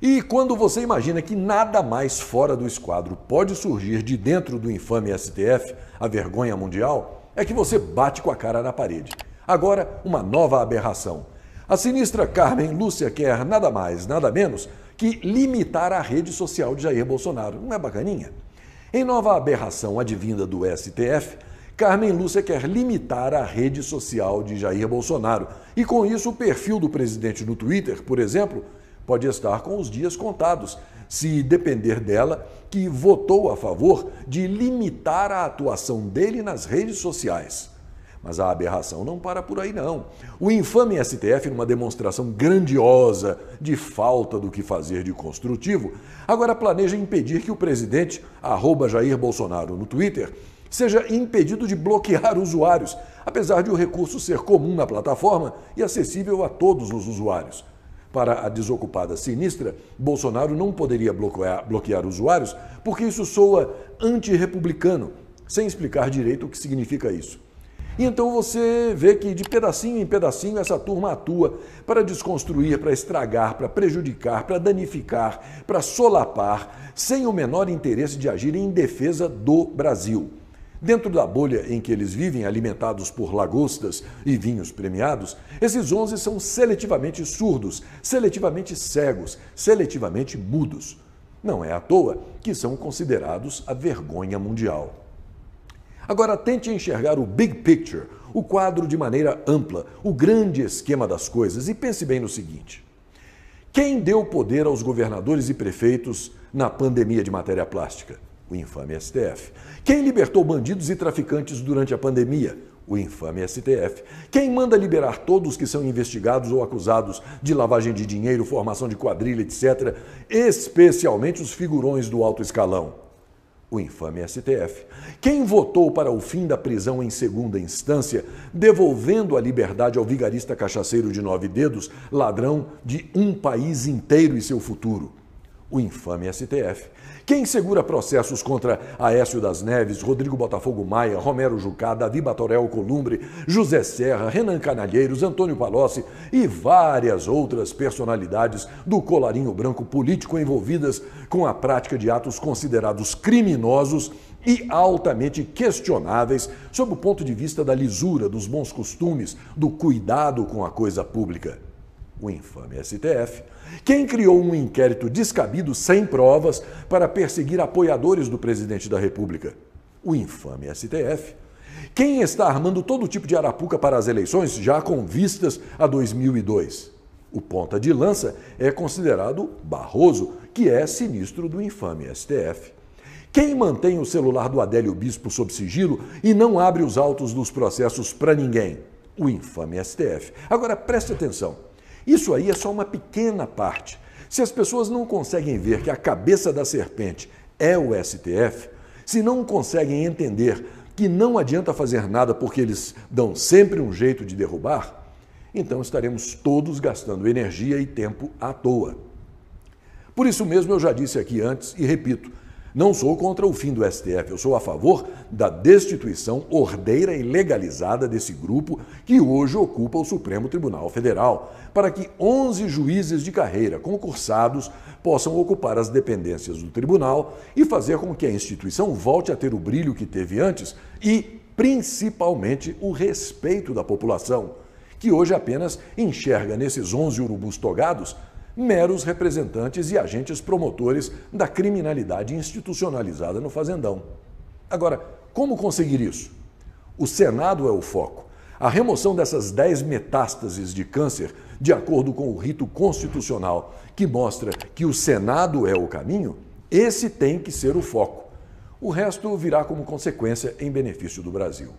E quando você imagina que nada mais fora do esquadro pode surgir de dentro do infame STF, a vergonha mundial, é que você bate com a cara na parede. Agora, uma nova aberração. A sinistra Carmen Lúcia quer nada mais, nada menos que limitar a rede social de Jair Bolsonaro. Não é bacaninha? Em nova aberração advinda do STF, Carmen Lúcia quer limitar a rede social de Jair Bolsonaro. E com isso, o perfil do presidente no Twitter, por exemplo, pode estar com os dias contados, se depender dela, que votou a favor de limitar a atuação dele nas redes sociais. Mas a aberração não para por aí, não. O infame STF, numa demonstração grandiosa de falta do que fazer de construtivo, agora planeja impedir que o presidente, Jair Bolsonaro no Twitter, seja impedido de bloquear usuários, apesar de o recurso ser comum na plataforma e acessível a todos os usuários. Para a desocupada sinistra, Bolsonaro não poderia bloquear, bloquear usuários porque isso soa antirrepublicano, sem explicar direito o que significa isso. E então você vê que de pedacinho em pedacinho essa turma atua para desconstruir, para estragar, para prejudicar, para danificar, para solapar, sem o menor interesse de agir em defesa do Brasil. Dentro da bolha em que eles vivem, alimentados por lagostas e vinhos premiados, esses onze são seletivamente surdos, seletivamente cegos, seletivamente mudos. Não é à toa que são considerados a vergonha mundial. Agora tente enxergar o big picture, o quadro de maneira ampla, o grande esquema das coisas e pense bem no seguinte: quem deu poder aos governadores e prefeitos na pandemia de matéria plástica? O infame STF. Quem libertou bandidos e traficantes durante a pandemia? O infame STF. Quem manda liberar todos que são investigados ou acusados de lavagem de dinheiro, formação de quadrilha, etc., especialmente os figurões do alto escalão? o infame STF. Quem votou para o fim da prisão em segunda instância, devolvendo a liberdade ao vigarista cachaceiro de nove dedos, ladrão de um país inteiro e seu futuro? o infame STF. Quem segura processos contra Aécio das Neves, Rodrigo Botafogo Maia, Romero Jucá, Davi Batorel Columbre, José Serra, Renan Canalheiros, Antônio Palocci e várias outras personalidades do colarinho branco político envolvidas com a prática de atos considerados criminosos e altamente questionáveis sob o ponto de vista da lisura, dos bons costumes, do cuidado com a coisa pública o infame STF, quem criou um inquérito descabido sem provas para perseguir apoiadores do presidente da República, o infame STF, quem está armando todo tipo de arapuca para as eleições já com vistas a 2002. O ponta de lança é considerado Barroso, que é sinistro do infame STF. Quem mantém o celular do Adélio Bispo sob sigilo e não abre os autos dos processos para ninguém? O infame STF. Agora preste atenção. Isso aí é só uma pequena parte. Se as pessoas não conseguem ver que a cabeça da serpente é o STF, se não conseguem entender que não adianta fazer nada porque eles dão sempre um jeito de derrubar, então estaremos todos gastando energia e tempo à toa. Por isso mesmo eu já disse aqui antes e repito, não sou contra o fim do STF, eu sou a favor da destituição ordeira e legalizada desse grupo que hoje ocupa o Supremo Tribunal Federal, para que 11 juízes de carreira concursados possam ocupar as dependências do tribunal e fazer com que a instituição volte a ter o brilho que teve antes e, principalmente, o respeito da população, que hoje apenas enxerga nesses 11 urubus togados meros representantes e agentes promotores da criminalidade institucionalizada no Fazendão. Agora, como conseguir isso? O Senado é o foco. A remoção dessas 10 metástases de câncer, de acordo com o rito constitucional, que mostra que o Senado é o caminho, esse tem que ser o foco. O resto virá como consequência em benefício do Brasil.